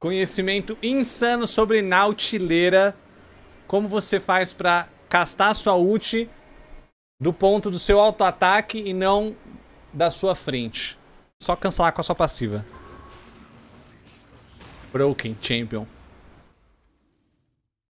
Conhecimento insano sobre nautileira. Como você faz para castar sua ult do ponto do seu auto-ataque e não da sua frente. Só cancelar com a sua passiva. Broken Champion.